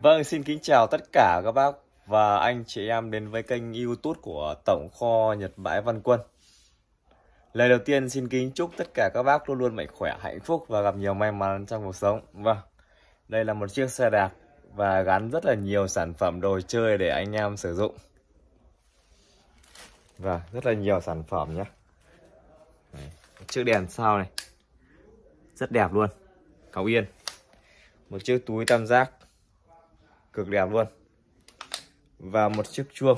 Vâng, xin kính chào tất cả các bác và anh chị em đến với kênh youtube của Tổng kho Nhật Bãi Văn Quân. Lời đầu tiên xin kính chúc tất cả các bác luôn luôn mạnh khỏe, hạnh phúc và gặp nhiều may mắn trong cuộc sống. Vâng, đây là một chiếc xe đạp và gắn rất là nhiều sản phẩm đồ chơi để anh em sử dụng. Và vâng, rất là nhiều sản phẩm nhé. Đấy. Chiếc đèn sau này, rất đẹp luôn, cáo yên. Một chiếc túi tam giác cực đẹp luôn và một chiếc chuông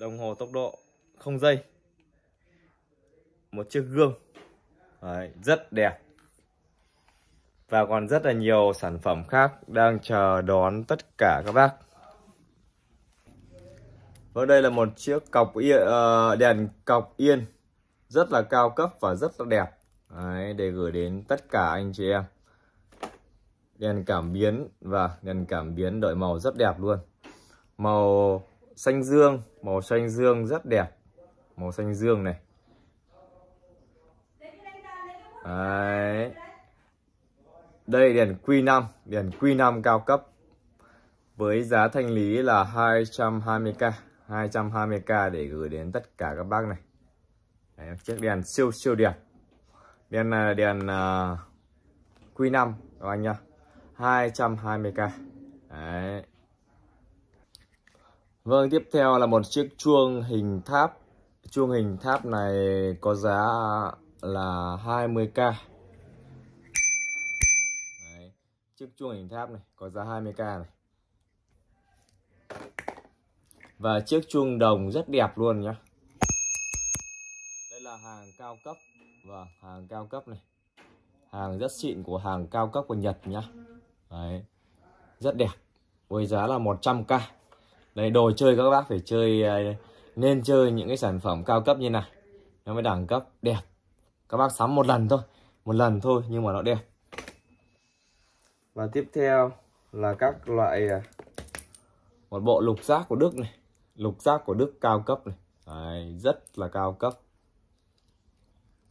đồng hồ tốc độ không dây một chiếc gương Đấy, rất đẹp và còn rất là nhiều sản phẩm khác đang chờ đón tất cả các bác và đây là một chiếc cọc yên, ờ, đèn cọc yên rất là cao cấp và rất là đẹp Đấy, để gửi đến tất cả anh chị em đèn cảm biến và đèn cảm biến đổi màu rất đẹp luôn màu xanh dương màu xanh dương rất đẹp màu xanh dương này Đấy. đây đèn Q5 đèn Q5 cao cấp với giá thanh lý là 220k 220k để gửi đến tất cả các bác này Đấy, chiếc đèn siêu siêu đẹp đèn này là đèn à, Q5 các anh nhá 220k Đấy. Vâng tiếp theo là một chiếc chuông hình tháp chuông hình tháp này có giá là 20k Đấy. chiếc chuông hình tháp này có giá 20k này và chiếc chuông đồng rất đẹp luôn nhá đây là hàng cao cấp Vâng, hàng cao cấp này. Hàng rất xịn của hàng cao cấp của Nhật nhá. Đấy. Rất đẹp. Với giá là 100k. Đây đồ chơi các bác phải chơi à, nên chơi những cái sản phẩm cao cấp như này. Nó mới đẳng cấp đẹp. Các bác sắm một lần thôi, một lần thôi nhưng mà nó đẹp. Và tiếp theo là các loại à, một bộ lục giác của Đức này, lục giác của Đức cao cấp này. Đấy, rất là cao cấp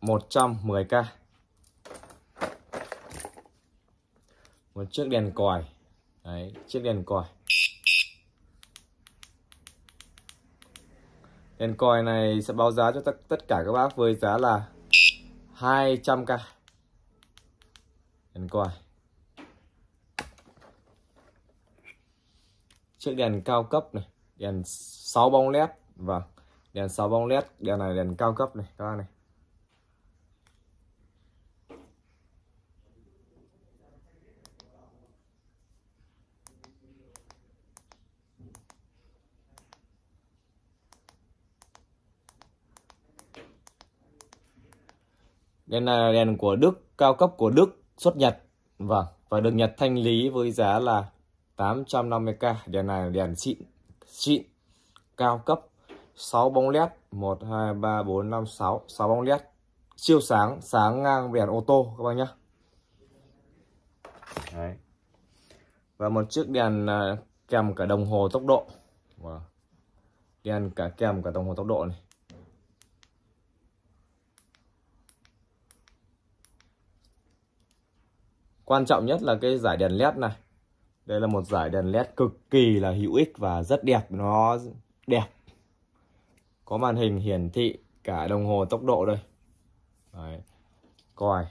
110k một chiếc đèn còi đấy chiếc đèn còi đèn còi này sẽ báo giá cho tất, tất cả các bác với giá là 200k đèn còi chiếc đèn cao cấp này đèn 6 bóng led và vâng, đèn 6 bóng led đèn này đèn cao cấp này các bác này Đèn là đèn của Đức, cao cấp của Đức, xuất Nhật. Vâng, và được Nhật thanh lý với giá là 850k. Đèn này là đèn xịn, xịn, cao cấp. 6 bóng led, 1 2 3 4 5 6, 6 bóng led. Siêu sáng, sáng ngang đèn ô tô các bác nhá. Đấy. Và một chiếc đèn à, kèm cả đồng hồ tốc độ. Wow. Vâng. Đèn cả kèm cả đồng hồ tốc độ này. quan trọng nhất là cái giải đèn led này đây là một giải đèn led cực kỳ là hữu ích và rất đẹp nó đẹp có màn hình hiển thị cả đồng hồ tốc độ đây Đấy. coi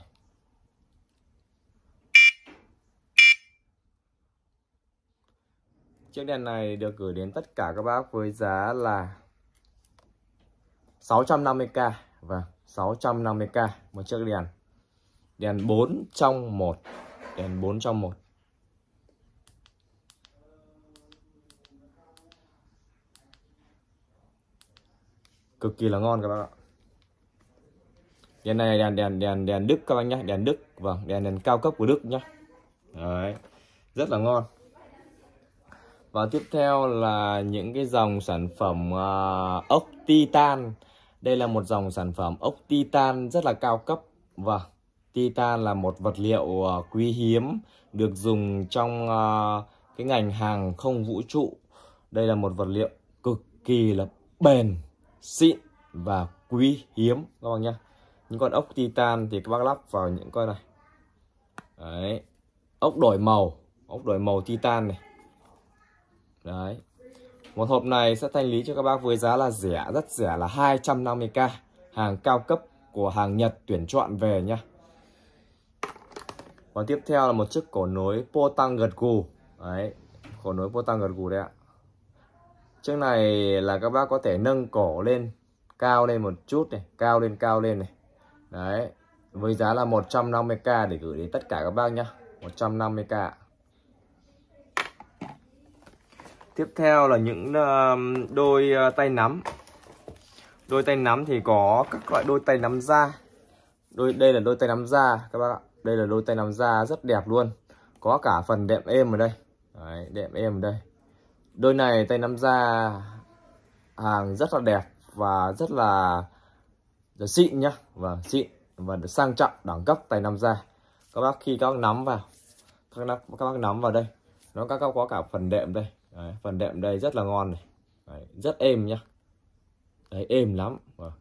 Chiếc đèn này được gửi đến tất cả các bác với giá là 650k và 650k một chiếc đèn. Đèn 4 trong 1 đèn 4 trong 1 cực kỳ là ngon các bạn ạ đèn này đèn đèn đèn đèn Đức các bác nhé đèn Đức vâng đèn đèn cao cấp của Đức nhé Đấy, rất là ngon và tiếp theo là những cái dòng sản phẩm uh, à, ốc titan đây là một dòng sản phẩm ốc titan rất là cao cấp vâng Titan là một vật liệu ờ, quý hiếm được dùng trong ờ, cái ngành hàng không vũ trụ. Đây là một vật liệu cực kỳ là bền, xịn và quý hiếm các bác nhé. Những con ốc Titan thì các bác lắp vào những con này. Đấy. Ốc đổi màu, ốc đổi màu Titan này. Đấy. Một hộp này sẽ thanh lý cho các bác với giá là rẻ, rất rẻ là 250k. Hàng cao cấp của hàng Nhật tuyển chọn về nhá và tiếp theo là một chiếc cổ nối pô gật gù đấy cổ nối pô gật gù đấy ạ chiếc này là các bác có thể nâng cổ lên cao lên một chút này cao lên cao lên này đấy với giá là 150k để gửi đến tất cả các bác nhá 150k tiếp theo là những đôi ờ, tay nắm đôi tay nắm thì có các loại đôi tay nắm da đôi đây là đôi tay nắm da các bác ạ đây là đôi tay nắm da rất đẹp luôn có cả phần đệm êm ở đây Đấy, đệm êm ở đây đôi này tay nắm da hàng rất là đẹp và rất là, là xịn nhá và xịn và sang trọng đẳng cấp tay nắm da các bác khi các bác nắm vào các bác, các bác nắm vào đây nó các bác có cả phần đệm đây Đấy, phần đệm đây rất là ngon này Đấy, rất êm nhá Đấy, êm lắm vâng.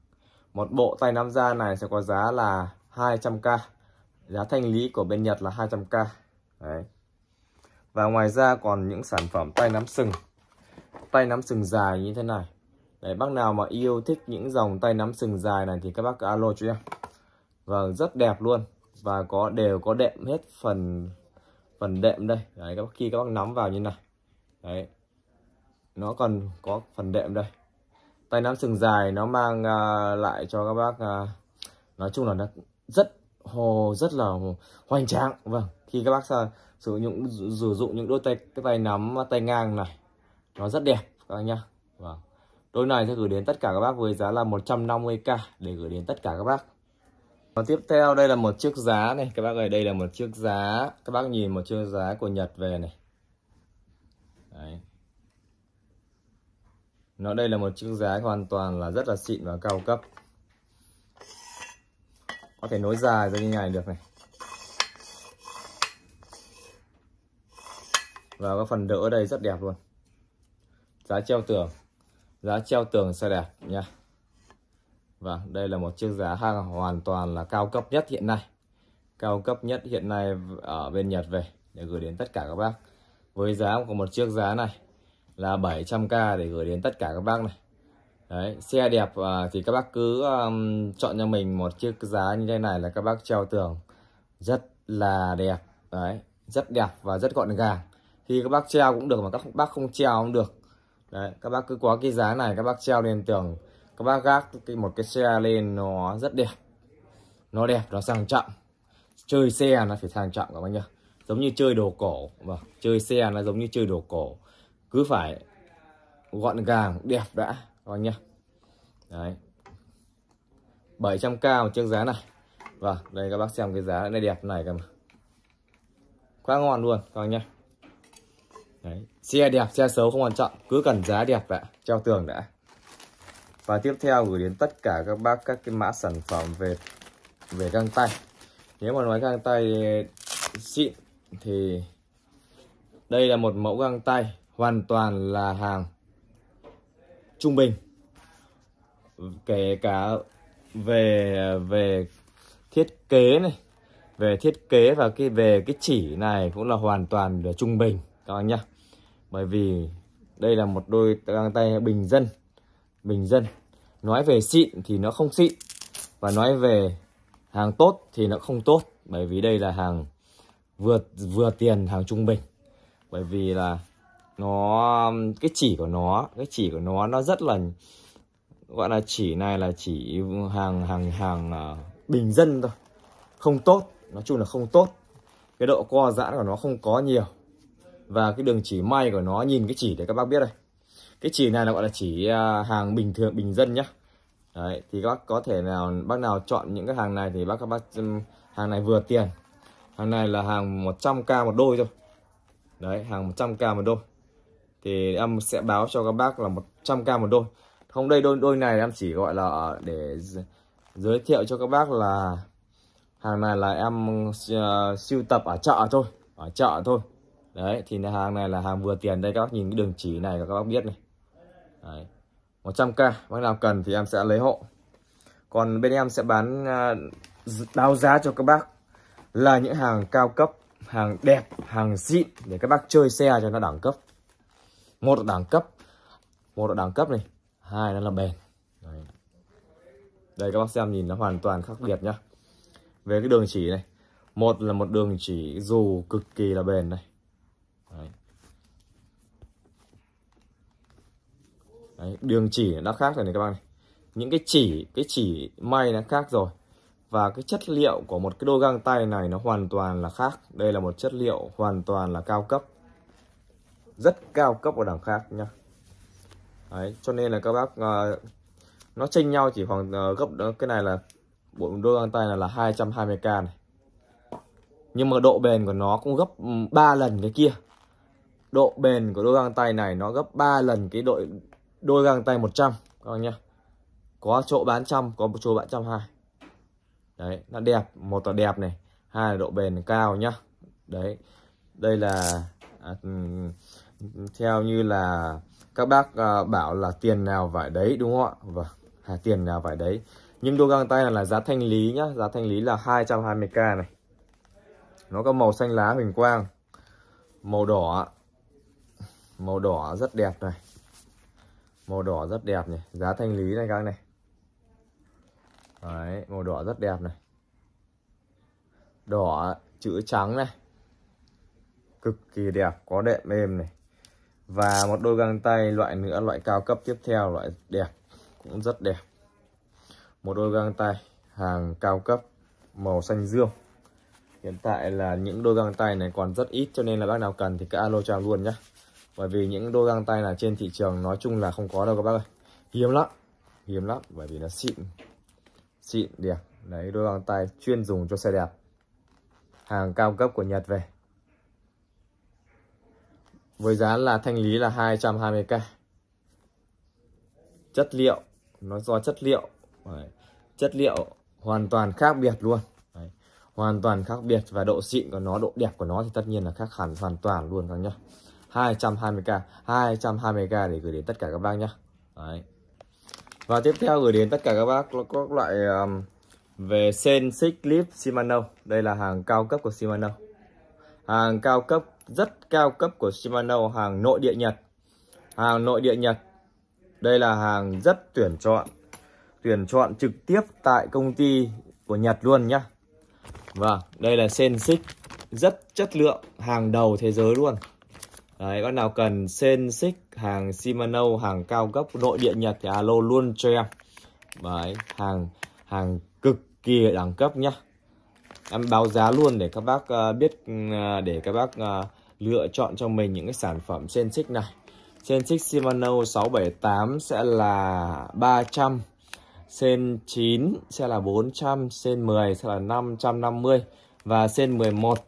một bộ tay nắm da này sẽ có giá là 200k giá thanh lý của bên Nhật là 200k đấy và ngoài ra còn những sản phẩm tay nắm sừng tay nắm sừng dài như thế này đấy bác nào mà yêu thích những dòng tay nắm sừng dài này thì các bác alo cho em vâng rất đẹp luôn và có đều có đệm hết phần phần đệm đây đấy các bác khi các bác nắm vào như này đấy nó còn có phần đệm đây tay nắm sừng dài nó mang uh, lại cho các bác uh, nói chung là nó rất hồ rất là hoành tráng vâng khi các bác sử dụng sử dụng những đôi tay cái tay nắm tay ngang này nó rất đẹp các anh nhá vâng đôi này sẽ gửi đến tất cả các bác với giá là 150k để gửi đến tất cả các bác và tiếp theo đây là một chiếc giá này các bác ơi đây là một chiếc giá các bác nhìn một chiếc giá của Nhật về này Đấy. nó đây là một chiếc giá hoàn toàn là rất là xịn và cao cấp có thể nối dài ra như này được này và các phần đỡ đây rất đẹp luôn giá treo tường giá treo tường xe đẹp nha và vâng, đây là một chiếc giá hàng hoàn toàn là cao cấp nhất hiện nay cao cấp nhất hiện nay ở bên Nhật về để gửi đến tất cả các bác với giá của một chiếc giá này là 700k để gửi đến tất cả các bác này Đấy, xe đẹp uh, thì các bác cứ um, chọn cho mình một chiếc giá như thế này là các bác treo tường rất là đẹp đấy rất đẹp và rất gọn gàng khi các bác treo cũng được mà các bác không treo cũng được đấy các bác cứ có cái giá này các bác treo lên tường các bác gác cái một cái xe lên nó rất đẹp nó đẹp nó sang trọng chơi xe nó phải sang trọng các bác nhá giống như chơi đồ cổ mà vâng, chơi xe nó giống như chơi đồ cổ cứ phải gọn gàng đẹp đã các anh vâng nhé đấy 700k một chiếc giá này và vâng, đây các bác xem cái giá này đẹp này các bạn quá ngon luôn các anh nhé đấy xe đẹp xe xấu không quan trọng cứ cần giá đẹp ạ treo tường đã và tiếp theo gửi đến tất cả các bác các cái mã sản phẩm về về găng tay nếu mà nói găng tay xịn thì đây là một mẫu găng tay hoàn toàn là hàng trung bình kể cả về về thiết kế này về thiết kế và cái về cái chỉ này cũng là hoàn toàn là trung bình các anh nhá bởi vì đây là một đôi găng tay bình dân bình dân nói về xịn thì nó không xịn và nói về hàng tốt thì nó không tốt bởi vì đây là hàng vừa vừa tiền hàng trung bình bởi vì là nó um, cái chỉ của nó cái chỉ của nó nó rất là gọi là chỉ này là chỉ hàng hàng hàng uh, bình dân thôi không tốt nói chung là không tốt cái độ co giãn của nó không có nhiều và cái đường chỉ may của nó nhìn cái chỉ để các bác biết đây cái chỉ này là gọi là chỉ uh, hàng bình thường bình dân nhá Đấy, thì các bác có thể nào bác nào chọn những cái hàng này thì bác các bác um, hàng này vừa tiền hàng này là hàng 100k một đôi thôi đấy hàng 100k một đôi thì em sẽ báo cho các bác là 100k một đôi không đây đôi đôi này em chỉ gọi là để giới thiệu cho các bác là hàng này là em uh, ờ, siêu tập ở chợ thôi ở chợ thôi đấy thì hàng này là hàng vừa tiền đây các bác nhìn cái đường chỉ này các bác biết này đấy. 100k bác nào cần thì em sẽ lấy hộ còn bên em sẽ bán uh, ờ, đáo giá cho các bác là những hàng cao cấp hàng đẹp hàng xịn để các bác chơi xe cho nó đẳng cấp một là đẳng cấp một là đẳng cấp này hai đó là bền đây. đây các bác xem nhìn nó hoàn toàn khác biệt nhá về cái đường chỉ này một là một đường chỉ dù cực kỳ là bền này Đấy. Đấy, đường chỉ nó khác rồi này các bạn này những cái chỉ cái chỉ may nó khác rồi và cái chất liệu của một cái đôi găng tay này nó hoàn toàn là khác đây là một chất liệu hoàn toàn là cao cấp rất cao cấp của đẳng khác nhá Đấy, cho nên là các bác uh, nó chênh nhau chỉ khoảng uh, gấp đó ờ, cái này là bộ đôi găng tay này là 220k này nhưng mà độ bền của nó cũng gấp 3 ừ, lần cái kia độ bền của đôi găng tay này nó gấp 3 lần cái đội đôi găng tay 100 các bác nhá có chỗ bán trăm có chỗ bán trăm hai đấy nó đẹp một là đẹp này hai là độ bền cao nhá đấy đây là à, ừ, theo như là các bác à, bảo là tiền nào vải đấy đúng không ạ vâng à, tiền nào vải đấy nhưng đôi găng tay này là giá thanh lý nhá giá thanh lý là 220k này nó có màu xanh lá huỳnh quang màu đỏ màu đỏ rất đẹp này màu đỏ rất đẹp này giá thanh lý này các này Đấy, màu đỏ rất đẹp này đỏ chữ trắng này cực kỳ đẹp có đệm mềm này và một đôi găng tay loại nữa loại cao cấp tiếp theo loại đẹp cũng rất đẹp một đôi găng tay hàng cao cấp màu xanh dương hiện tại là những đôi găng tay này còn rất ít cho nên là bác nào cần thì cứ alo cho luôn nhé bởi vì những đôi găng tay là trên thị trường nói chung là không có đâu các bác ơi hiếm lắm hiếm lắm bởi vì nó xịn xịn đẹp đấy đôi găng tay chuyên dùng cho xe đẹp hàng cao cấp của Nhật về với giá là thanh lý là 220k chất liệu nó do chất liệu chất liệu hoàn toàn khác biệt luôn hoàn toàn khác biệt và độ xịn của nó độ đẹp của nó thì tất nhiên là khác hẳn hoàn toàn luôn các nhá 220k 220k để gửi đến tất cả các bác nhá Đấy. và tiếp theo gửi đến tất cả các bác có các loại um, về sen xích clip Shimano đây là hàng cao cấp của Shimano hàng cao cấp rất cao cấp của Shimano hàng nội địa Nhật hàng nội địa Nhật đây là hàng rất tuyển chọn tuyển chọn trực tiếp tại công ty của Nhật luôn nhá và vâng, đây là sen xích rất chất lượng hàng đầu thế giới luôn Đấy, bác nào cần sen xích hàng Shimano hàng cao cấp nội địa Nhật thì alo luôn cho em Đấy, hàng hàng cực kỳ đẳng cấp nhá em báo giá luôn để các bác ờ, biết ừ, để các bác ờ, lựa chọn cho mình những cái sản phẩm trên xích này trên xích Shimano 678 sẽ là 300 sen 9 sẽ là 400 sen 10 sẽ là 550 và sen 11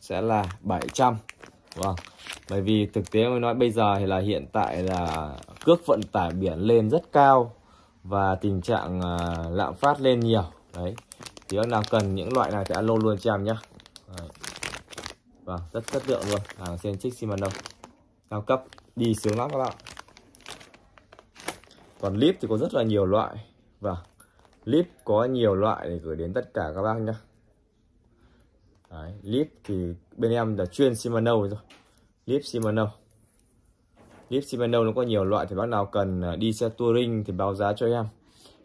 sẽ là 700 vâng bởi vì thực tế mới nói bây giờ thì là hiện tại là cước vận tải biển lên rất cao và tình trạng ờ, lạm phát lên nhiều đấy thì bác nào cần những loại này thì alo luôn cho em nhé vâng rất chất lượng luôn hàng sen trích xi cao cấp đi sướng lắm các bạn còn clip thì có rất là nhiều loại và vâng, clip có nhiều loại để gửi đến tất cả các bác nhé Đấy, clip thì bên em là chuyên Shimano rồi clip Shimano clip Shimano nó có nhiều loại thì bác nào cần à, đi xe touring thì báo giá cho em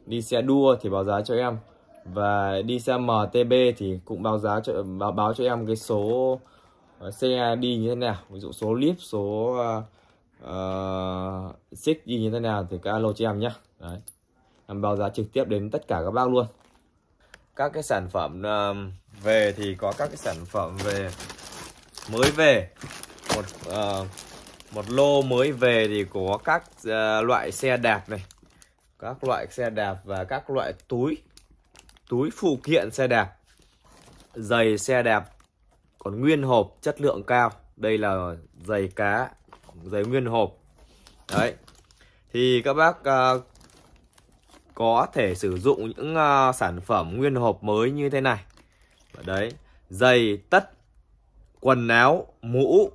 đi xe đua thì báo giá cho em và đi xe MTB thì cũng báo giá cho báo báo cho em cái số ờ, xe đi như thế nào ví dụ số clip số uh, ờ, ờ, xích đi như thế nào thì các alo cho em nhé Đấy. em báo giá trực tiếp đến tất cả các bác luôn các cái sản phẩm uh, về thì có các cái sản phẩm về mới về một uh, một lô mới về thì có các uh, loại xe đạp này các loại xe đạp và các loại túi túi phụ kiện xe đạp, giày xe đạp còn nguyên hộp chất lượng cao. Đây là giày cá, giày nguyên hộp. Đấy. Thì các bác uh, có thể sử dụng những uh, sản phẩm nguyên hộp mới như thế này. Đấy, giày tất quần áo, mũ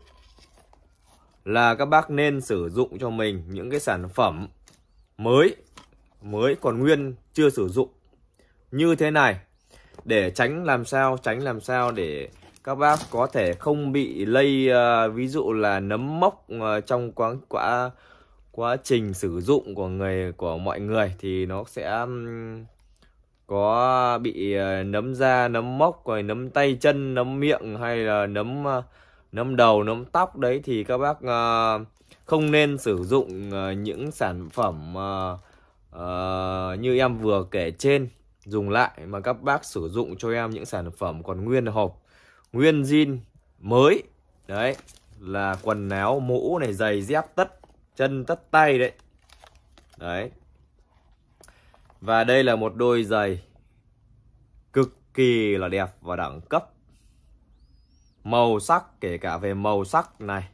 là các bác nên sử dụng cho mình những cái sản phẩm mới mới còn nguyên chưa sử dụng như thế này để tránh làm sao tránh làm sao để các bác có thể không bị lây uh, ví dụ là nấm mốc uh, trong quá quá quá trình sử dụng của người của mọi người thì nó sẽ um, có bị uh, nấm da nấm mốc rồi nấm tay chân nấm miệng hay là nấm uh, nấm đầu nấm tóc đấy thì các bác uh, không nên sử dụng uh, những sản phẩm uh, uh, như em vừa kể trên dùng lại mà các bác sử dụng cho em những sản phẩm còn nguyên hộp nguyên zin mới đấy là quần áo mũ này giày dép tất chân tất tay đấy đấy và đây là một đôi giày cực kỳ là đẹp và đẳng cấp màu sắc kể cả về màu sắc này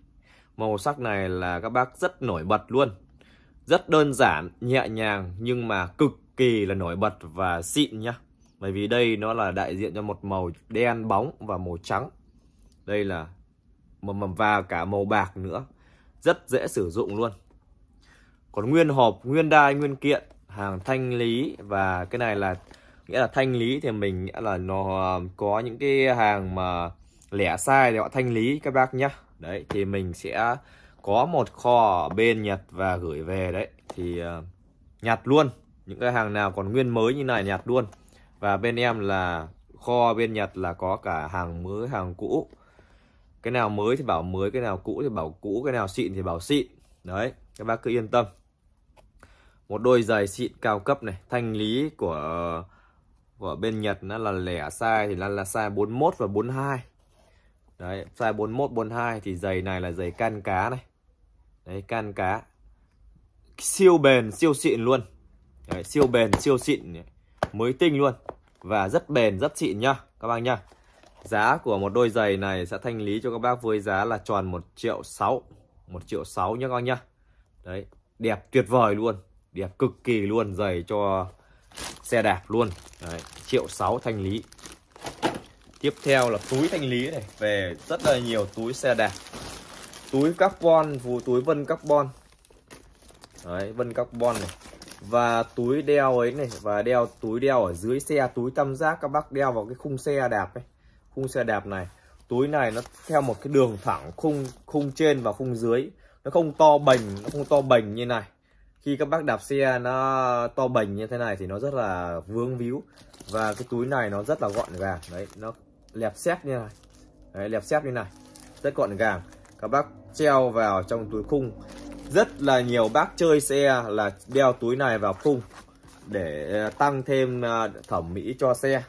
màu sắc này là các bác rất nổi bật luôn rất đơn giản nhẹ nhàng nhưng mà cực kỳ là nổi bật và xịn nhá bởi vì đây nó là đại diện cho một màu đen bóng và màu trắng đây là một mầm và cả màu bạc nữa rất dễ sử dụng luôn còn nguyên hộp nguyên đai nguyên kiện hàng thanh lý và cái này là nghĩa là thanh lý thì mình nghĩa là nó ờ, có những cái hàng mà lẻ sai thì họ thanh lý các bác nhá đấy thì mình sẽ có một kho ở bên Nhật và gửi về đấy thì uh, ờ, Nhật luôn những cái hàng nào còn nguyên mới như này nhặt luôn và bên em là kho bên Nhật là có cả hàng mới hàng cũ cái nào mới thì bảo mới cái nào cũ thì bảo cũ cái nào xịn thì bảo xịn đấy các bác cứ yên tâm một đôi giày xịn cao cấp này thanh lý của của bên Nhật nó là lẻ size thì là là size 41 và 42 đấy size 41 42 thì giày này là giày can cá này đấy can cá siêu bền siêu xịn luôn Đấy, siêu bền siêu xịn mới tinh luôn và rất bền rất xịn nhá các bác nhá giá của một đôi giày này sẽ thanh lý cho các bác với giá là tròn 1 triệu 6 1 triệu 6 nhá các bác nhá đấy đẹp tuyệt vời luôn đẹp cực kỳ luôn giày cho xe đạp luôn đấy, triệu 6 thanh lý tiếp theo là túi thanh lý này về rất là nhiều túi xe đạp túi carbon vù túi vân carbon đấy vân carbon này và túi đeo ấy này và đeo túi đeo ở dưới xe túi tam giác các bác đeo vào cái khung xe đạp ấy khung xe đạp này túi này nó theo một cái đường thẳng khung khung trên và khung dưới nó không to bành nó không to bành như này khi các bác đạp xe nó to bành như thế này thì nó rất là vướng víu và cái túi này nó rất là gọn gàng đấy nó lẹp xếp như này đấy, lẹp xếp như này rất gọn gàng các bác treo vào trong túi khung rất là nhiều bác chơi xe là đeo túi này vào khung để tăng thêm à, thẩm mỹ cho xe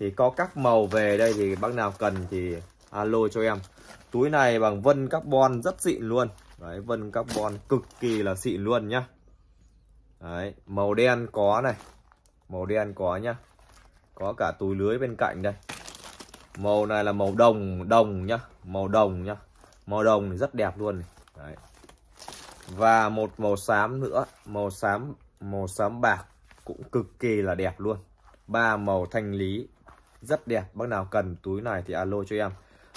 thì có các màu về đây thì bác nào cần thì alo cho em túi này bằng vân carbon rất xịn luôn đấy vân carbon cực kỳ là xịn luôn nhá đấy màu đen có này màu đen có nhá có cả túi lưới bên cạnh đây màu này là màu đồng đồng nhá màu đồng nhá màu đồng thì rất đẹp luôn này. đấy và một màu xám nữa màu xám màu xám bạc cũng cực kỳ là đẹp luôn ba màu thanh lý rất đẹp bác nào cần túi này thì alo cho em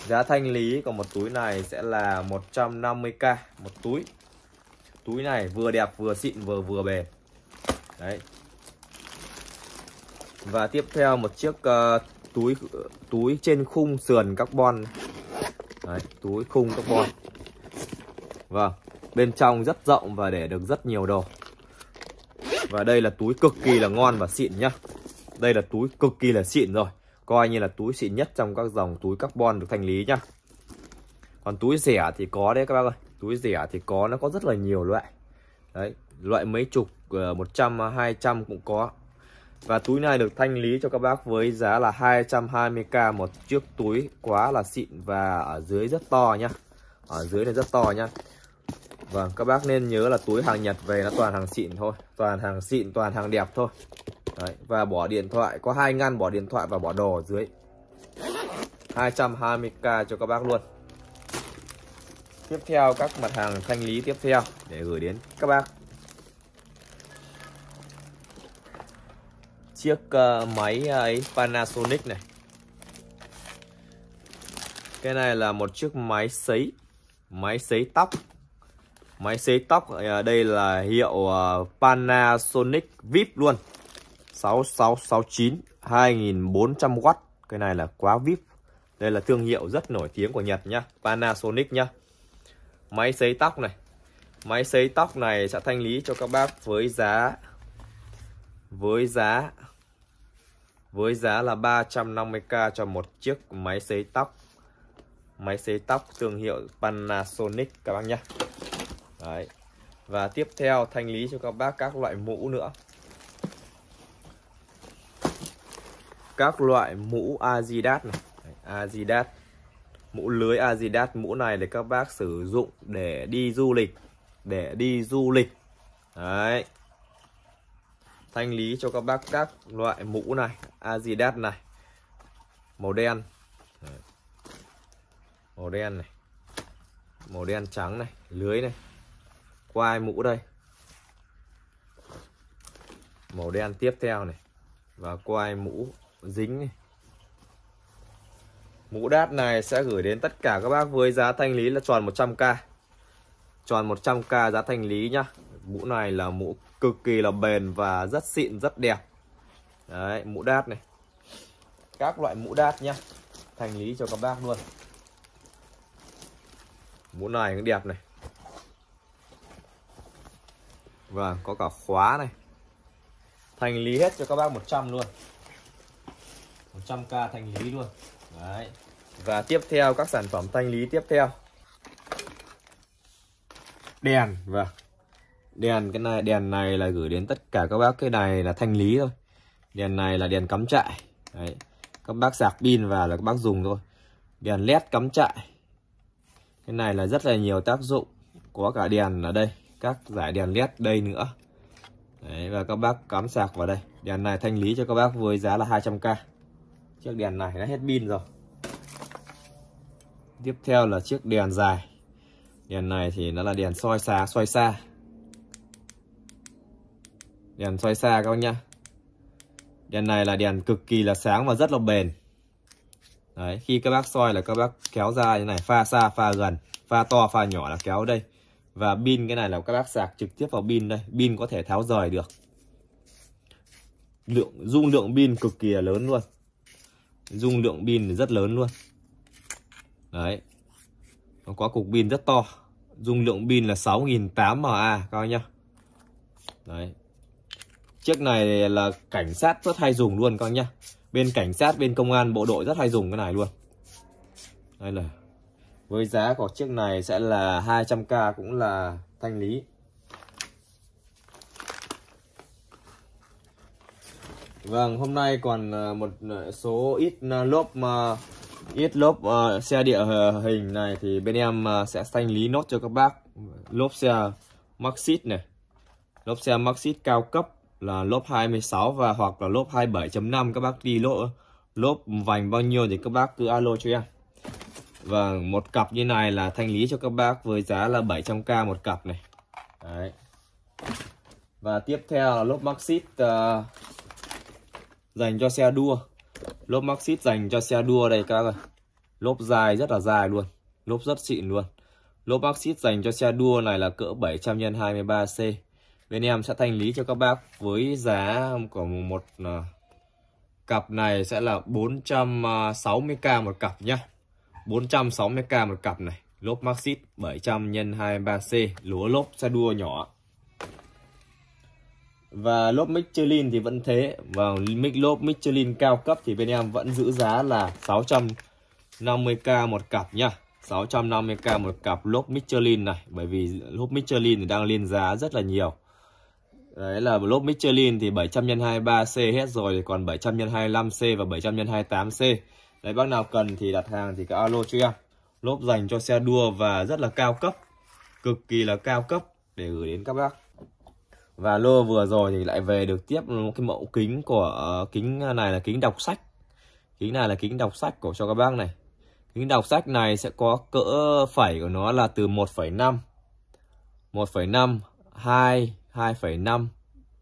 giá thanh lý của một túi này sẽ là 150k một túi túi này vừa đẹp vừa xịn vừa vừa bền đấy và tiếp theo một chiếc uh, túi túi trên khung sườn carbon đấy, túi khung carbon vâng Bên trong rất rộng và để được rất nhiều đồ Và đây là túi cực kỳ là ngon và xịn nhá Đây là túi cực kỳ là xịn rồi Coi như là túi xịn nhất trong các dòng túi carbon được thanh lý nhá Còn túi rẻ thì có đấy các bác ơi Túi rẻ thì có, nó có rất là nhiều loại Đấy, loại mấy chục, 100, ờ, 200 cũng có và túi này được thanh lý cho các bác với giá là 220k một chiếc túi quá là xịn và ở dưới rất to nhá. Ở dưới này rất to nhá. Vâng, các bác nên nhớ là túi hàng Nhật về nó toàn hàng xịn thôi, toàn hàng xịn, toàn hàng đẹp thôi. Đấy, và bỏ điện thoại, có hai ngăn bỏ điện thoại và bỏ đồ ở dưới. 220k cho các bác luôn. Tiếp theo các mặt hàng thanh lý tiếp theo để gửi đến các bác. Chiếc uh, máy ờ, ấy Panasonic này. Cái này là một chiếc máy sấy, máy sấy tóc máy xế tóc ờ, đây là hiệu ờ, Panasonic VIP luôn 6669 2400W cái này là quá VIP đây là thương hiệu rất nổi tiếng của Nhật nhá Panasonic nhá máy sấy tóc này máy sấy tóc này sẽ thanh lý cho các bác với giá với giá với giá là 350k cho một chiếc máy sấy tóc máy sấy tóc thương hiệu Panasonic các bác nhá Đấy. Và tiếp theo thanh lý cho các bác các loại mũ nữa Các loại mũ Adidas này Đấy, Adidas Mũ lưới Adidas Mũ này để các bác sử dụng để đi du lịch Để đi du lịch Đấy Thanh lý cho các bác các loại mũ này Adidas này Màu đen Màu đen này Màu đen trắng này Lưới này quai mũ đây màu đen tiếp theo này và quai mũ dính này. mũ đát này sẽ gửi đến tất cả các bác với giá thanh lý là tròn 100k tròn 100k giá thanh lý nhá mũ này là mũ cực kỳ là bền và rất xịn rất đẹp đấy mũ đát này các loại mũ đát nhá thanh lý cho các bác luôn mũ này cũng đẹp này Vâng, có cả khóa này Thành lý hết cho các bác 100 luôn 100k thành lý luôn Đấy Và tiếp theo các sản phẩm thanh lý tiếp theo Đèn Vâng Đèn cái này đèn này là gửi đến tất cả các bác Cái này là thanh lý thôi Đèn này là đèn cắm trại Đấy Các bác sạc pin vào là các bác dùng thôi Đèn led cắm trại Cái này là rất là nhiều tác dụng Có cả đèn ở đây các giải đèn led đây nữa Đấy, và các bác cắm sạc vào đây đèn này thanh lý cho các bác với giá là 200k chiếc đèn này đã hết pin rồi tiếp theo là chiếc đèn dài đèn này thì nó là đèn soi xa soi xa đèn soi xa các bác nhá đèn này là đèn cực kỳ là sáng và rất là bền Đấy, khi các bác soi là các bác kéo ra như này, pha xa, pha gần, pha to, pha nhỏ là kéo đây và pin cái này là các bác sạc trực tiếp vào pin đây pin có thể tháo rời được lượng dung lượng pin cực kỳ lớn luôn dung lượng pin rất lớn luôn đấy nó có cục pin rất to dung lượng pin là 6.800 mA các bác nhá đấy chiếc này là cảnh sát rất hay dùng luôn các bác nhá bên cảnh sát bên công an bộ đội rất hay dùng cái này luôn đây là với giá của chiếc này sẽ là 200k cũng là thanh lý Vâng, hôm nay còn ờ, một ờ, số ít ờ, lốp mà ít lốp xe địa hình này thì bên em sẽ thanh lý nốt cho các bác. Lốp xe Maxit này. Lốp xe Maxit cao cấp là lốp 26 và hoặc là lốp 27.5 các bác đi lốp lốp vành bao nhiêu thì các bác cứ alo cho em. Vâng, một cặp như này là thanh lý cho các bác với giá là 700k một cặp này. Đấy. Và tiếp theo là lốp Maxit uh, ờ, dành cho xe đua. Lốp Maxit dành cho xe đua đây các ơi. Lốp dài rất là dài luôn, lốp rất xịn luôn. Lốp Maxit dành cho xe đua này là cỡ 700 x 23C. Bên em sẽ thanh lý cho các bác với giá của một uh, cặp này sẽ là 460k một cặp nhá. 460k một cặp này lốp Maxit 700 x 23C lúa lốp xe đua nhỏ và lốp Michelin thì vẫn thế và lốp Michelin cao cấp thì bên em vẫn giữ giá là 650k một cặp nhá 650k một cặp lốp Michelin này bởi vì lốp Michelin thì đang lên giá rất là nhiều Đấy là lốp Michelin thì 700 x 23C hết rồi thì còn 700 x 25C và 700 x 28C đấy bác nào cần thì đặt hàng thì cứ alo cho em lốp dành cho xe đua và rất là cao cấp cực kỳ là cao cấp để gửi đến các bác và lô vừa rồi thì lại về được tiếp một cái mẫu kính của ờ, kính này là kính đọc sách kính này là kính đọc sách của cho các bác này kính đọc sách này sẽ có cỡ phẩy của nó là từ 1,5 1,5 2 2,5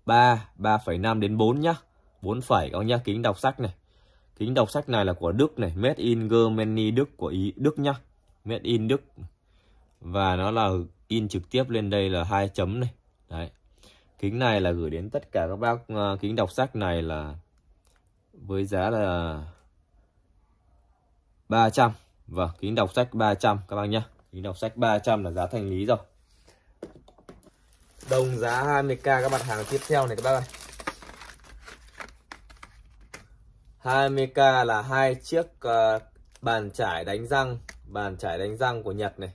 3 3,5 đến 4 nhá 4 phẩy các nhá kính đọc sách này kính đọc sách này là của Đức này made in Germany Đức của ý Đức nhá made in Đức và nó là in trực tiếp lên đây là hai chấm này đấy kính này là gửi đến tất cả các bác uh, kính đọc sách này là với giá là 300 và vâng, kính đọc sách 300 các bác nhá, kính đọc sách 300 là giá thành lý rồi đồng giá 20k các mặt hàng tiếp theo này các bác ơi 20k là hai chiếc uh, bàn chải đánh răng bàn chải đánh răng của Nhật này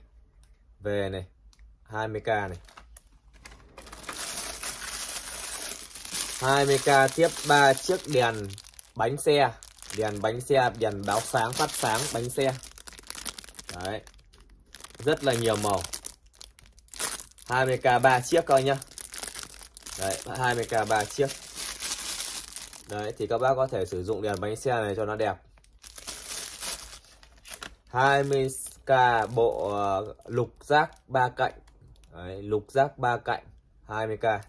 về này 20k này 20k tiếp ba chiếc đèn bánh xe đèn bánh xe đèn báo sáng phát sáng bánh xe đấy rất là nhiều màu 20k 3 chiếc coi nhá đấy 20k 3 chiếc đấy thì các bác có thể sử dụng đèn bánh xe này cho nó đẹp 20k bộ ờ, lục giác ba cạnh đấy, lục giác ba cạnh 20k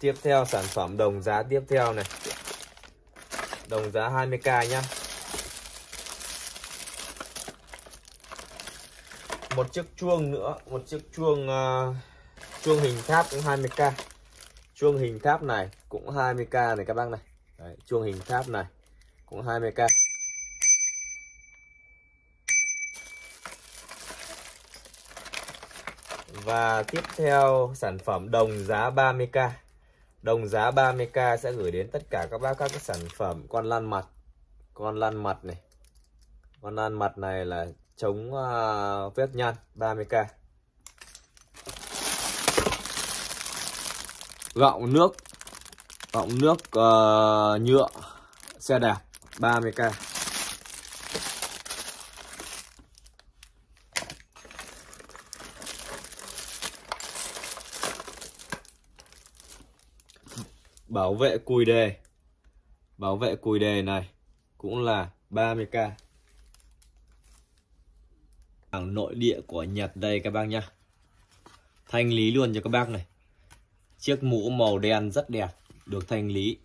tiếp theo sản phẩm đồng giá tiếp theo này đồng giá 20k nhá một chiếc chuông nữa một chiếc chuông uh, chuông hình tháp cũng 20k chuông hình tháp này cũng 20k này các bác này Đấy, chuông hình tháp này cũng 20k Và tiếp theo sản phẩm đồng giá 30k Đồng giá 30k sẽ gửi đến tất cả các bác các sản phẩm con lăn mặt Con lăn mặt này Con lăn mặt này là chống uh, vết nhăn 30k gạo nước gạo nước uh, nhựa xe đạp 30k bảo vệ cùi đề bảo vệ cùi đề này cũng là 30k hàng nội địa của Nhật đây các bác nhá thanh lý luôn cho các bác này chiếc mũ màu đen rất đẹp được thanh lý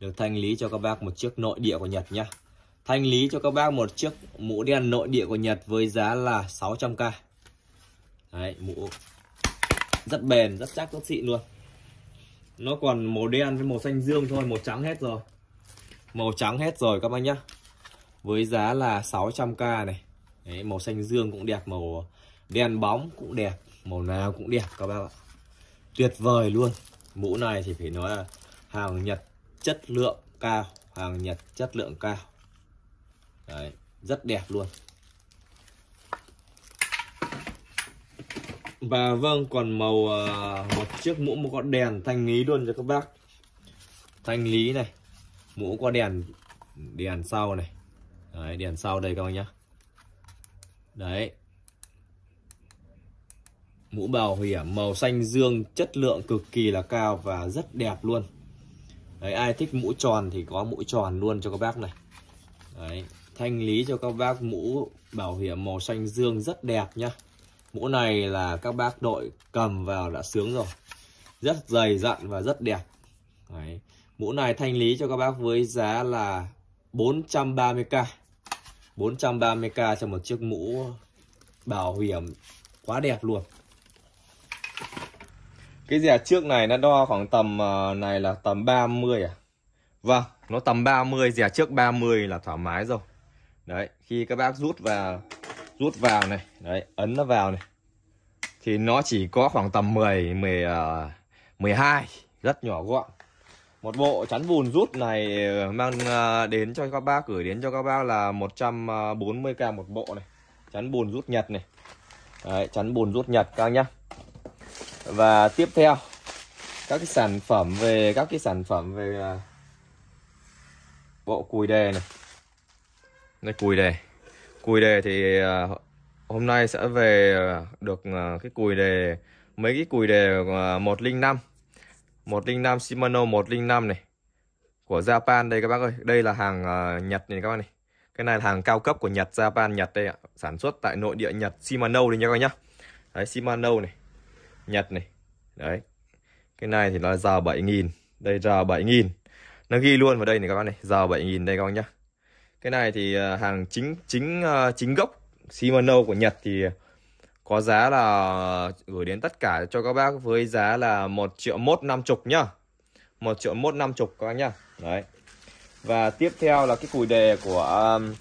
được thanh lý cho các bác một chiếc nội địa của Nhật nhá thanh lý cho các bác một chiếc mũ đen nội địa của Nhật với giá là 600k đấy mũ rất bền rất chắc rất xịn luôn nó còn màu đen với màu xanh dương thôi màu trắng hết rồi màu trắng hết rồi các bác nhá với giá là 600k này Đấy, màu xanh dương cũng đẹp màu đen bóng cũng đẹp màu nào cũng đẹp các bác ạ tuyệt vời luôn mũ này thì phải nói là hàng nhật chất lượng cao hàng nhật chất lượng cao Đấy, rất đẹp luôn và vâng còn màu à, một chiếc mũ có đèn thanh lý luôn cho các bác thanh lý này mũ có đèn đèn sau này Đấy, đèn sau đây các bác nhé đấy mũ bảo hiểm màu xanh dương chất lượng cực kỳ là cao và rất đẹp luôn đấy ai thích mũ tròn thì có mũ tròn luôn cho các bác này đấy thanh lý cho các bác mũ bảo hiểm màu xanh dương rất đẹp nhá mũ này là các bác đội cầm vào đã sướng rồi rất dày dặn và rất đẹp đấy. mũ này thanh lý cho các bác với giá là 430k 430k cho một chiếc mũ bảo hiểm quá đẹp luôn cái dè à? trước này nó đo khoảng tầm ờ, này là tầm 30 à Vâng nó tầm 30 dè à? trước 30 là thoải mái rồi đấy khi các bác rút vào rút vào này đấy ấn nó vào này thì nó chỉ có khoảng tầm 10 10 12 rất nhỏ gọn một bộ chắn bùn rút này ờ, mang ờ, đến cho các bác gửi đến cho các bác là 140k ờ, một bộ này. Chắn bùn rút Nhật này. Đấy, chắn bùn rút Nhật các nhá. Và tiếp theo các cái sản phẩm về các cái sản phẩm về bộ cùi đề này. Đây cùi đề. Cùi đề thì hôm nay sẽ về được cái cùi đề mấy cái cùi đề 105 105 Shimano 105 này của Japan đây các bác ơi đây là hàng uh, Nhật này các bác này cái này là hàng cao cấp của Nhật Japan Nhật đây ạ sản xuất tại nội địa Nhật Shimano đây nha các bác nhá đấy Shimano này Nhật này đấy cái này thì là giờ 7000 đây giờ 7000 nó ghi luôn vào đây này các bác này giờ 7000 đây các bác nhá cái này thì ờ, hàng chính chính ờ, chính gốc Shimano của Nhật thì có giá là gửi đến tất cả cho các bác với giá là 1 triệu mốt năm chục nhá 1 triệu mốt năm chục các bác nhá đấy và tiếp theo là cái cùi đề của um,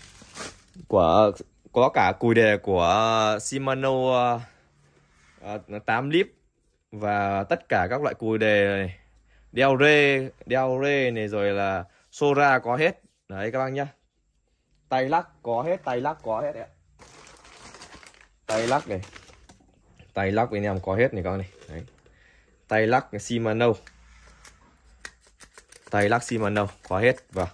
của có cả cùi đề của uh, Shimano uh, 8 uh, lip và tất cả các loại cùi đề này đeo rê đeo rê này rồi là sora có hết đấy các bác nhá tay lắc có hết tay lắc có hết đấy tay lắc này tay lắc bên em có hết này các này Đấy. tay lắc Shimano tay lắc Shimano có hết và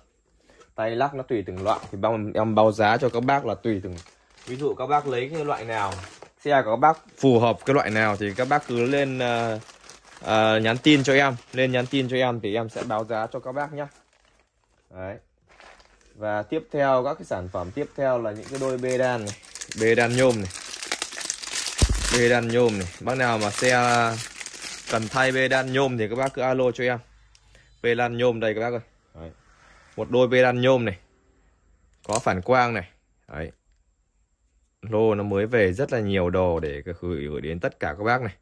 tay lắc nó tùy từng loại thì bao em báo giá cho các bác là tùy từng ví dụ các bác lấy cái loại nào xe của các bác phù hợp cái loại nào thì các bác cứ lên uh, uh, nhắn tin cho em lên nhắn tin cho em thì em sẽ báo giá cho các bác nhé đấy và tiếp theo các cái sản phẩm tiếp theo là những cái đôi bê đan này bê đan nhôm này bê đan nhôm này bác nào mà xe à, cần thay bê đan nhôm thì các bác cứ alo cho em bê đan nhôm đây các bác ơi Đấy. một đôi bê đan nhôm này có phản quang này Đấy. lô nó mới về rất là nhiều đồ để gửi gửi đến tất cả các bác này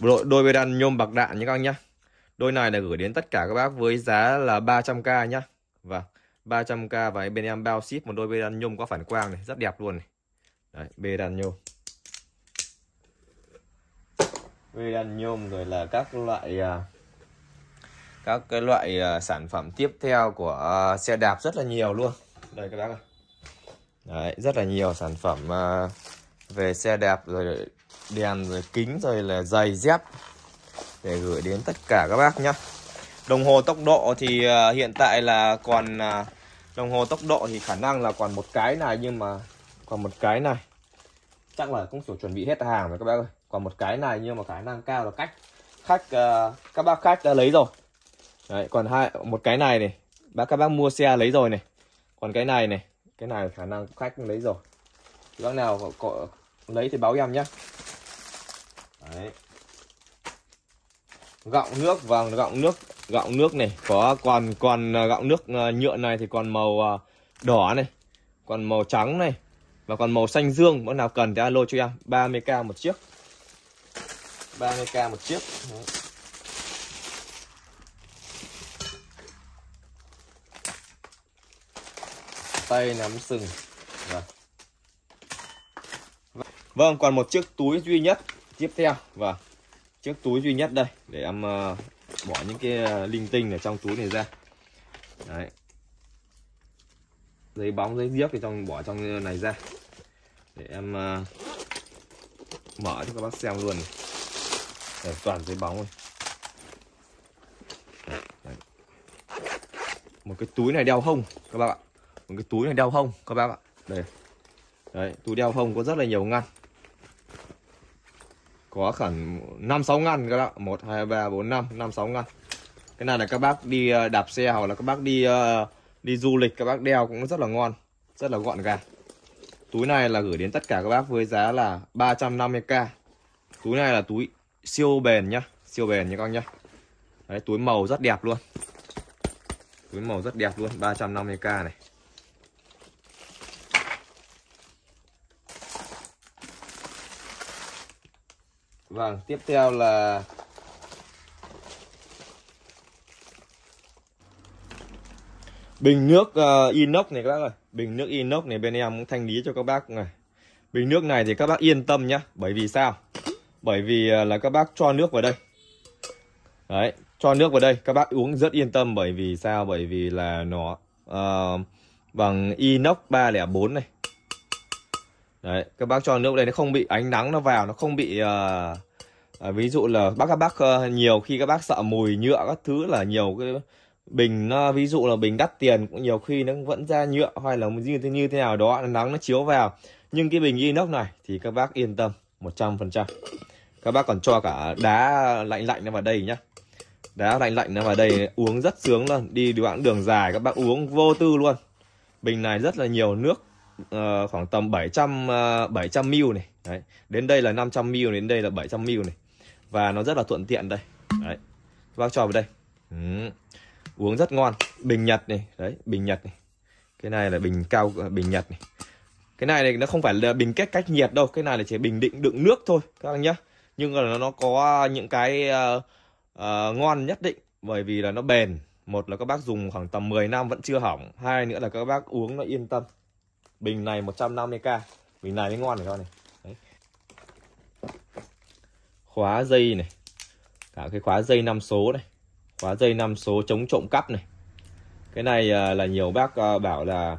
đôi, đôi bê đan nhôm bạc đạn nhé các anh nhá đôi này là gửi đến tất cả các bác với giá là 300k nhá vâng 300k và bên em bao ship một đôi bê đan nhôm có phản quang này rất đẹp luôn này Đấy, bê đan nhôm bê đan nhôm rồi là các loại à, các cái loại à, sản phẩm tiếp theo của à, xe đạp rất là nhiều luôn đây các bác ơi Đấy, rất là nhiều sản phẩm về xe đạp rồi đèn rồi kính rồi là giày dép để gửi đến tất cả các bác nhé Đồng hồ tốc độ thì ờ, hiện tại là còn ờ, đồng hồ tốc độ thì khả năng là còn một cái này nhưng mà còn một cái này chắc là cũng chuẩn bị hết hàng rồi các bác ơi còn một cái này nhưng mà khả năng cao là cách khách ờ, các bác khách đã lấy rồi Đấy, còn hai một cái này này bác các bác mua xe lấy rồi này còn cái này này cái này khả năng khách lấy rồi bác nào có, lấy thì báo em nhé Đấy. gọng nước vàng gọng nước gạo nước này có còn còn à, gạo nước à, nhựa này thì còn màu à, đỏ này còn màu trắng này và còn màu xanh dương bữa nào cần thì alo cho em 30k một chiếc 30k một chiếc tay nắm sừng vâng. vâng còn một chiếc túi duy nhất tiếp theo vâng chiếc túi duy nhất đây để em bỏ những cái ờ, linh tinh ở trong túi này ra đấy giấy bóng giấy diếc thì trong bỏ trong này ra để em uh, mở cho các bác xem luôn để toàn giấy bóng thôi một cái túi này đeo hông các bác ạ một cái túi này đeo hông các bác ạ đây đấy túi đeo hông có rất là nhiều ngăn có khoảng 5 6 ngăn các bạn 1 2 3 4 5 5 6 ngăn. Cái này là các bác đi ờ, đạp xe hoặc là các bác đi ờ, đi du lịch các bác đeo cũng rất là ngon, rất là gọn gàng. Túi này là gửi đến tất cả các bác với giá là 350k. Túi này là túi siêu bền nhá, siêu bền nha các bác nhá. Đấy túi màu rất đẹp luôn. Túi màu rất đẹp luôn, 350k này. Vâng, tiếp theo là Bình nước uh, inox này các bác ơi Bình nước inox này bên em cũng thanh lý cho các bác này Bình nước này thì các bác yên tâm nhá Bởi vì sao Bởi vì uh, là các bác cho nước vào đây Đấy Cho nước vào đây các bác uống rất yên tâm Bởi vì sao Bởi vì là nó uh, Bằng inox 304 này Đấy các bác cho nước đây nó không bị ánh nắng nó vào Nó không bị uh, à, ví dụ là bác các bác ờ, nhiều khi các bác sợ mùi nhựa các thứ là nhiều cái bình nó ví dụ là bình đắt tiền cũng nhiều khi nó vẫn ra nhựa hay là như thế như thế nào đó nắng nó chiếu vào nhưng cái bình inox này thì các bác yên tâm 100% các bác còn cho cả đá lạnh lạnh nó vào đây nhá đá lạnh lạnh nó vào đây uống rất sướng luôn đi đoạn đường dài các bác uống vô tư luôn bình này rất là nhiều nước ờ, khoảng tầm 700 uh, 700 ml này Đấy. đến đây là 500 ml đến đây là 700 ml này và nó rất là thuận tiện đây đấy bác cho vào đây ừ. uống rất ngon bình nhật này đấy bình nhật này cái này là bình cao à, bình nhật này cái này này nó không phải là bình cách cách nhiệt đâu cái này là chỉ bình định đựng nước thôi các bác nhá nhưng là nó có những cái uh, uh, ngon nhất định bởi vì là nó bền một là các bác dùng khoảng tầm 10 năm vẫn chưa hỏng hai nữa là các bác uống nó yên tâm bình này 150k bình này mới ngon này các này khóa dây này cả cái khóa dây 5 số này khóa dây 5 số chống trộm cắp này cái này à, là nhiều bác à, bảo là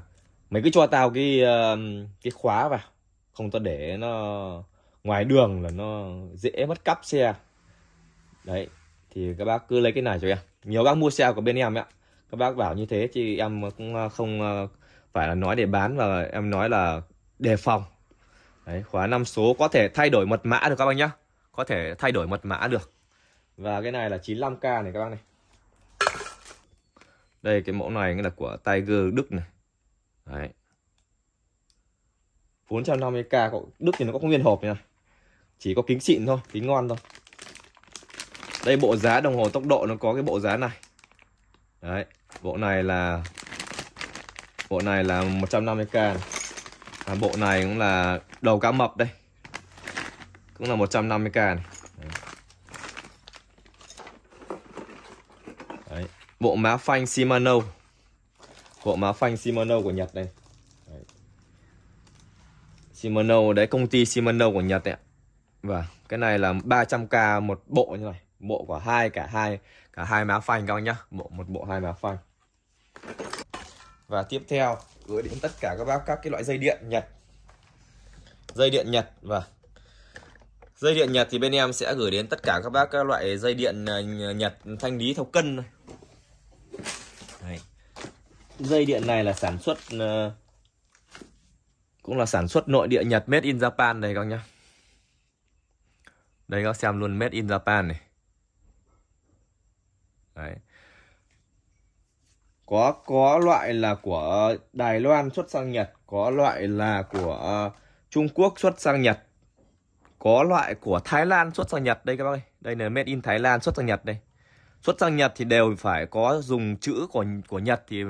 mày cứ cho tao cái à, cái khóa vào không tao để nó ngoài đường là nó dễ mất cắp xe đấy thì các bác cứ lấy cái này cho em nhiều bác mua xe của bên em ạ các bác bảo như thế thì em cũng không phải là nói để bán mà em nói là đề phòng đấy khóa 5 số có thể thay đổi mật mã được các bác nhá có thể thay đổi mật mã được và cái này là 95k này các bác này đây cái mẫu này là của Tiger Đức này đấy 450k của Đức thì nó cũng không nguyên hộp nha chỉ có kính xịn thôi kính ngon thôi đây bộ giá đồng hồ tốc độ nó có cái bộ giá này đấy bộ này là bộ này là 150k này. À, bộ này cũng là đầu cá mập đây cũng là 150k này Đấy. bộ má phanh Shimano bộ má phanh Shimano của Nhật đây đấy. Shimano đấy công ty Shimano của Nhật đấy và cái này là 300k một bộ như này bộ của hai cả hai cả hai má phanh các anh nhá bộ một bộ hai má phanh và tiếp theo gửi đến tất cả các bác các cái loại dây điện Nhật dây điện Nhật và dây điện Nhật thì bên em sẽ gửi đến tất cả các bác các loại dây điện ờ, Nhật thanh lý theo cân Đây. dây điện này là sản xuất ờ, cũng là sản xuất nội địa Nhật made in Japan này các nhá đây các xem luôn made in Japan này đấy có có loại là của Đài Loan xuất sang Nhật có loại là của Trung Quốc xuất sang Nhật có loại của Thái Lan xuất sang Nhật đây các bác ơi. Đây là made in Thái Lan xuất sang Nhật đây. Xuất sang Nhật thì đều phải có dùng chữ của của Nhật thì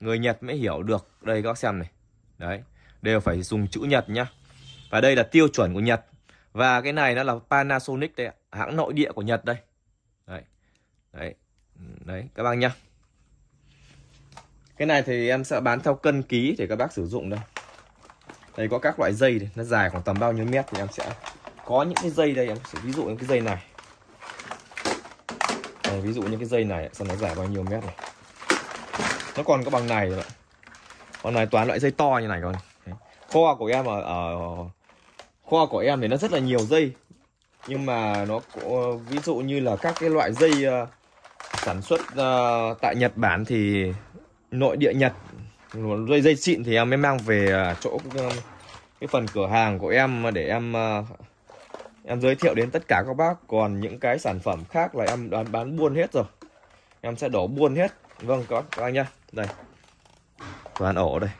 người Nhật mới hiểu được. Đây các bác xem này. Đấy, đều phải dùng chữ Nhật nhá. Và đây là tiêu chuẩn của Nhật. Và cái này nó là Panasonic đây, hãng nội địa của Nhật đây. Đấy. Đấy. Đấy các bác nhá. Cái này thì em sẽ bán theo cân ký để các bác sử dụng đây. Đây có các loại dây này, nó dài khoảng tầm bao nhiêu mét thì em sẽ có những cái dây đây em sẽ ví dụ những cái dây này à, ví dụ những cái dây này xem nó dài bao nhiêu mét này nó còn có bằng này rồi còn này toàn loại dây to như này con kho của em ở, ở kho của em thì nó rất là nhiều dây nhưng mà nó có, ví dụ như là các cái loại dây ờ, sản xuất ờ, tại Nhật Bản thì nội địa Nhật dây dây xịn thì em mới mang về ờ, chỗ cái phần cửa hàng của em để em em giới thiệu đến tất cả các bác còn những cái sản phẩm khác là em đoán bán buôn hết rồi em sẽ đổ buôn hết vâng có các anh nhá đây toàn ổ đây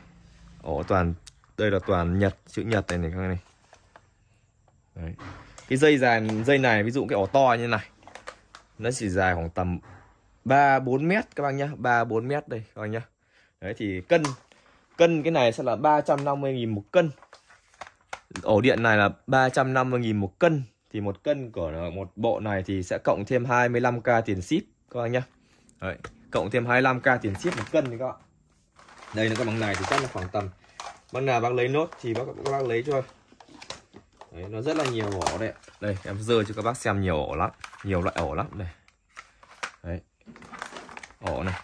ổ toàn đây là toàn nhật chữ nhật này này các anh này Đấy. cái dây dài dây này ví dụ cái ổ to như này nó chỉ dài khoảng tầm 3 4 mét các bác nhá 3 4 mét đây các bác nhá Đấy thì cân cân cái này sẽ là 350 000 một cân ổ điện này là 350.000 một cân thì một cân của một bộ này thì sẽ cộng thêm 25k tiền ship các anh nhá Đấy, cộng thêm 25k tiền ship một cân thì các bạn đây là cái bằng này thì chắc là khoảng tầm bác nào bác lấy nốt thì bác các bác lấy cho Đấy, nó rất là nhiều ổ đấy đây em dơ cho các bác xem nhiều ổ lắm nhiều loại ổ lắm này. đấy ổ này